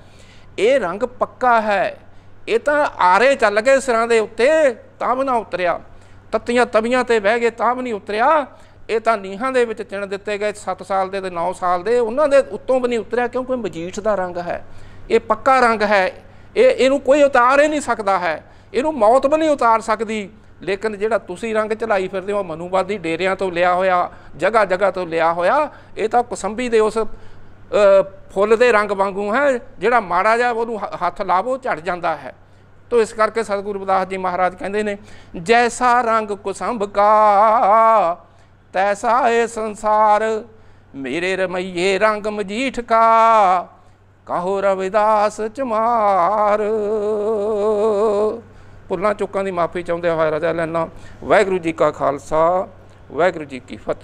ਇਹ ਰੰਗ ਪੱਕਾ ਹੈ ਇਹ ਤਾਂ ਆਰੇ ਚੱਲ ਗਏ ਸਿਰਾਂ ਦੇ ਉੱਤੇ ਤਾਂ ਵੀ ਨਾ ਉਤਰਿਆ ਤਤੀਆਂ ਤਵੀਆਂ ਤੇ ਬਹਿ ਗਏ ਤਾਂ ਵੀ ਨਹੀਂ ਉਤਰਿਆ ਇਹ ਤਾਂ ਨੀਹਾਂ ਦੇ ਵਿੱਚ ਚਿਣ ਦਿੱਤੇ ਗਏ 7 ਸਾਲ ਦੇ ਤੇ 9 ਸਾਲ ਦੇ ਉਹਨਾਂ ਦੇ ਉੱਤੋਂ ਵੀ ਨਹੀਂ ਉਤਰਿਆ ਕਿਉਂਕਿ ਮਜੀਠ ਦਾ ਰੰਗ ਹੈ ਇਹ ਪੱਕਾ ਰੰਗ ਹੈ ਇਹ ਇਹਨੂੰ ਕੋਈ ਉਤਾਰ ਹੀ ਨਹੀਂ ਸਕਦਾ ਹੈ ਇਹਨੂੰ ਮੌਤ ਵੀ ਨਹੀਂ ਉਤਾਰ ਸਕਦੀ ਲੇਕਿਨ ਜਿਹੜਾ ਤੁਸੀਂ ਰੰਗ ਚਲਾਈ ਫਿਰਦੇ ਹੋ ਮਨੂਵਾਦੀ ਡੇਰਿਆਂ ਤੋਂ ਲਿਆ ਹੋਇਆ ਜਗ੍ਹਾ ਜਗ੍ਹਾ ਤੋਂ ਲਿਆ ਹੋਇਆ ਇਹ ਤਾਂ ਕੁਸੰਬੀ ਦੇ ਉਸ ਫੁੱਲ ਦੇ ਰੰਗ ਵਾਂਗੂ ਹੈ ਜਿਹੜਾ ਮਾੜਾ ਜਾ ਉਹਨੂੰ ਹੱਥ ਲਾਵੋ ਝੜ ਜਾਂਦਾ ਹੈ ਤੋ ਇਸ ਕਰਕੇ ਸਤਿਗੁਰੂ ਬਦਾਸ ਜੀ ਮਹਾਰਾਜ ਕਹਿੰਦੇ ਨੇ ਜੈਸਾ ਰੰਗ ਕੁਸੰਭ ਕਾ ਤੈਸਾ ਇਹ ਸੰਸਾਰ ਮੇਰੇ ਰਮਈਏ ਰੰਗ ਮਜੀਠ ਕਾ ਕਹੋ ਰਵਿਦਾਸ ਚਮਾਰ ਪੁੱਲਾਂ ਚੁੱਕਾਂ ਦੀ ਮਾਫੀ ਚਾਹੁੰਦੇ ਹੋਏ ਰਾਜਾ ਲੈਣਾ ਵਾਹਿਗੁਰੂ ਜੀ ਕਾ ਖਾਲਸਾ ਵਾਹਿਗੁਰੂ ਜੀ ਕੀ ਫਤਿਹ